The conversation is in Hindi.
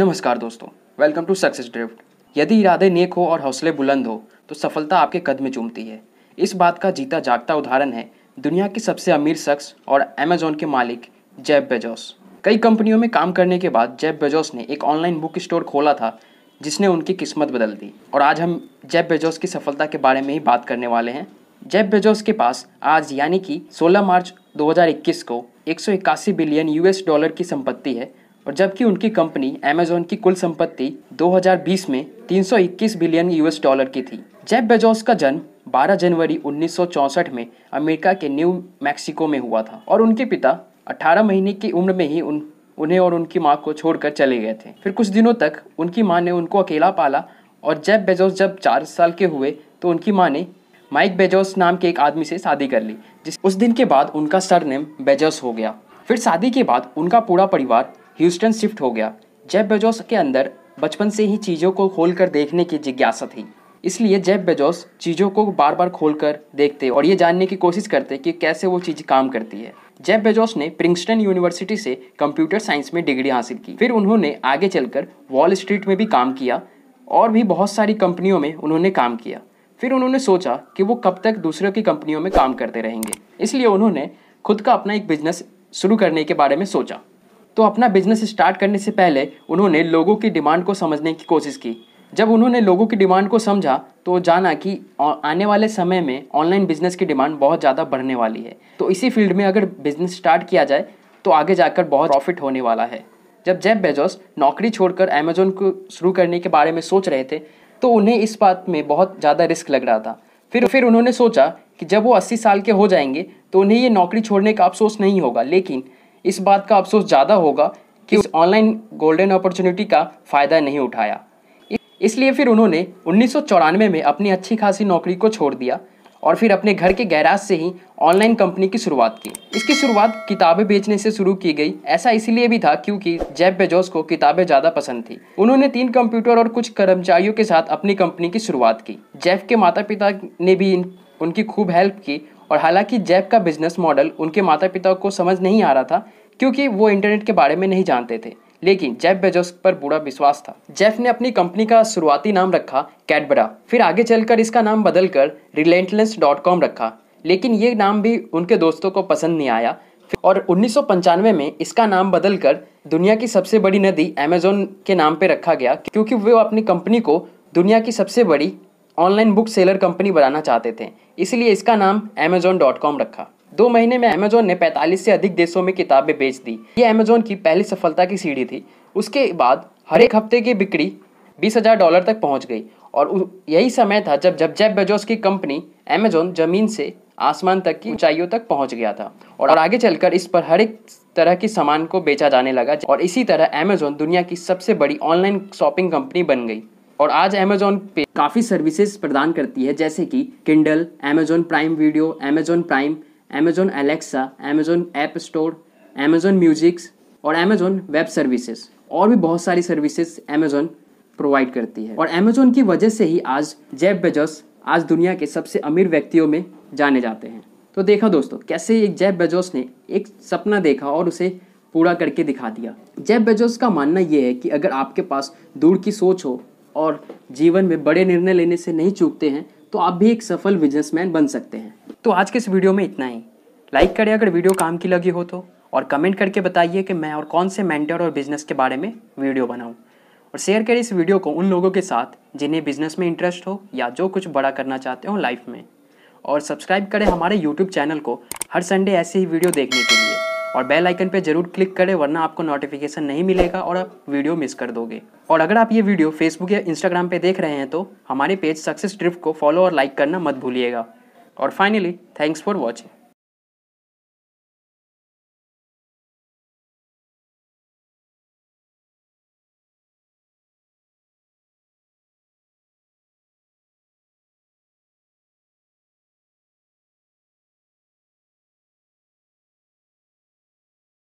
नमस्कार दोस्तों वेलकम टू सक्सेस ड्रिफ्ट यदि इरादे नेक हो और हौसले बुलंद हो तो सफलता आपके कद में चूमती है इस बात का जीता जागता उदाहरण है दुनिया के सबसे अमीर शख्स और अमेजोन के मालिक जैब बेजोस कई कंपनियों में काम करने के बाद जैब बेजोस ने एक ऑनलाइन बुक स्टोर खोला था जिसने उनकी किस्मत बदल दी और आज हम जैब बेजोस की सफलता के बारे में ही बात करने वाले हैं जैब बेजोस के पास आज यानी कि 16 मार्च 2021 को एक बिलियन यूएस डॉलर की संपत्ति है और जबकि उनकी कंपनी अमेजोन की कुल संपत्ति 2020 में 321 बिलियन यूएस डॉलर की थी जेब बेजोस का जन्म 12 जनवरी 1964 में अमेरिका के न्यू मैक्सिको में हुआ था और उनके पिता 18 महीने की उम्र में ही उन उन्हें और उनकी माँ को छोड़कर चले गए थे फिर कुछ दिनों तक उनकी माँ ने उनको अकेला पाला और जेफ बेजोस जब चार साल के हुए तो उनकी माँ ने माइक बेजोस नाम के एक आदमी से शादी कर ली जिस उस दिन के बाद उनका सरनेम बेजोस हो गया फिर शादी के बाद उनका पूरा परिवार ह्यूस्टन शिफ्ट हो गया जेब बेजोस के अंदर बचपन से ही चीज़ों को खोल कर देखने की जिज्ञासा थी इसलिए जेब बेजोस चीज़ों को बार बार खोल कर देखते और ये जानने की कोशिश करते कि कैसे वो चीज़ काम करती है जेब बेजोस ने प्रिंसटन यूनिवर्सिटी से कंप्यूटर साइंस में डिग्री हासिल की फिर उन्होंने आगे चलकर वॉल स्ट्रीट में भी काम किया और भी बहुत सारी कंपनियों में उन्होंने काम किया फिर उन्होंने सोचा कि वो कब तक दूसरों की कंपनियों में काम करते रहेंगे इसलिए उन्होंने खुद का अपना एक बिजनेस शुरू करने के बारे में सोचा तो अपना बिजनेस स्टार्ट करने से पहले उन्होंने लोगों की डिमांड को समझने की कोशिश की जब उन्होंने लोगों की डिमांड को समझा तो जाना कि आने वाले समय में ऑनलाइन बिजनेस की डिमांड बहुत ज़्यादा बढ़ने वाली है तो इसी फील्ड में अगर बिजनेस स्टार्ट किया जाए तो आगे जाकर बहुत प्रॉफिट होने वाला है जब जेब बेजोस नौकरी छोड़कर अमेजोन को शुरू करने के बारे में सोच रहे थे तो उन्हें इस बात में बहुत ज़्यादा रिस्क लग रहा था फिर फिर उन्होंने सोचा कि जब वो अस्सी साल के हो जाएंगे तो उन्हें ये नौकरी छोड़ने का अफसोस नहीं होगा लेकिन इस बात का अफसोस ज़्यादा होगा कि उस ऑनलाइन गोल्डन अपॉर्चुनिटी का फ़ायदा नहीं उठाया इसलिए फिर उन्होंने उन्नीस में अपनी अच्छी खासी नौकरी को छोड़ दिया और फिर अपने घर के गैराज से ही ऑनलाइन कंपनी की शुरुआत की इसकी शुरुआत किताबें बेचने से शुरू की गई ऐसा इसीलिए भी था क्योंकि जैब बेजोस को किताबें ज़्यादा पसंद थी उन्होंने तीन कंप्यूटर और कुछ कर्मचारियों के साथ अपनी कंपनी की शुरुआत की जैफ के माता पिता ने भी उनकी खूब हेल्प की और हालांकि जैप का बिजनेस मॉडल उनके माता पिता को समझ नहीं आ रहा था क्योंकि वो इंटरनेट के बारे में नहीं जानते थे लेकिन जेफ बेजोस पर बुरा विश्वास था जेफ ने अपनी कंपनी का शुरुआती नाम रखा कैडबरा फिर आगे चलकर इसका नाम बदलकर रिलेंटलेस रखा लेकिन ये नाम भी उनके दोस्तों को पसंद नहीं आया और उन्नीस में इसका नाम बदलकर दुनिया की सबसे बड़ी नदी अमेजोन के नाम पर रखा गया क्योंकि वे अपनी कंपनी को दुनिया की सबसे बड़ी ऑनलाइन बुक सेलर कंपनी बनाना चाहते थे इसलिए इसका नाम अमेजोन रखा दो महीने में अमेजोन ने 45 से अधिक देशों में किताबें बेच दी ये अमेजोन की पहली सफलता की सीढ़ी थी उसके बाद हर एक हफ्ते की बिक्री बीस हज़ार डॉलर तक पहुंच गई और यही समय था जब जब जैब बेजोस की कंपनी अमेजोन जमीन से आसमान तक की ऊंचाइयों तक पहुंच गया था और आगे चलकर इस पर हर एक तरह के सामान को बेचा जाने लगा और इसी तरह अमेजोन दुनिया की सबसे बड़ी ऑनलाइन शॉपिंग कंपनी बन गई और आज अमेजोन पे काफ़ी सर्विसेज प्रदान करती है जैसे कि Kindle Amazon Prime Video Amazon Prime Amazon Alexa Amazon App Store Amazon musics और अमेजोन वेब सर्विसेज और भी बहुत सारी सर्विसेज अमेजोन प्रोवाइड करती है और अमेजोन की वजह से ही आज जेब बेजोस आज दुनिया के सबसे अमीर व्यक्तियों में जाने जाते हैं तो देखा दोस्तों कैसे एक जेब बेजोस ने एक सपना देखा और उसे पूरा करके दिखा दिया जेब बेजोस का मानना यह है कि अगर आपके पास दूर की सोच हो और जीवन में बड़े निर्णय लेने से नहीं चूकते हैं तो आप भी एक सफल बिजनेसमैन बन सकते हैं तो आज के इस वीडियो में इतना ही लाइक करें अगर वीडियो काम की लगी हो तो और कमेंट करके बताइए कि मैं और कौन से मेंटर और बिजनेस के बारे में वीडियो बनाऊँ और शेयर करें इस वीडियो को उन लोगों के साथ जिन्हें बिजनेस में इंटरेस्ट हो या जो कुछ बड़ा करना चाहते हो लाइफ में और सब्सक्राइब करें हमारे यूट्यूब चैनल को हर संडे ऐसे ही वीडियो देखने के लिए और बेल आइकन पे जरूर क्लिक करें वरना आपको नोटिफिकेशन नहीं मिलेगा और आप वीडियो मिस कर दोगे और अगर आप ये वीडियो फेसबुक या इंस्टाग्राम पे देख रहे हैं तो हमारे पेज सक्सेस ट्रिप को फॉलो और लाइक करना मत भूलिएगा और फाइनली थैंक्स फॉर वॉचिंग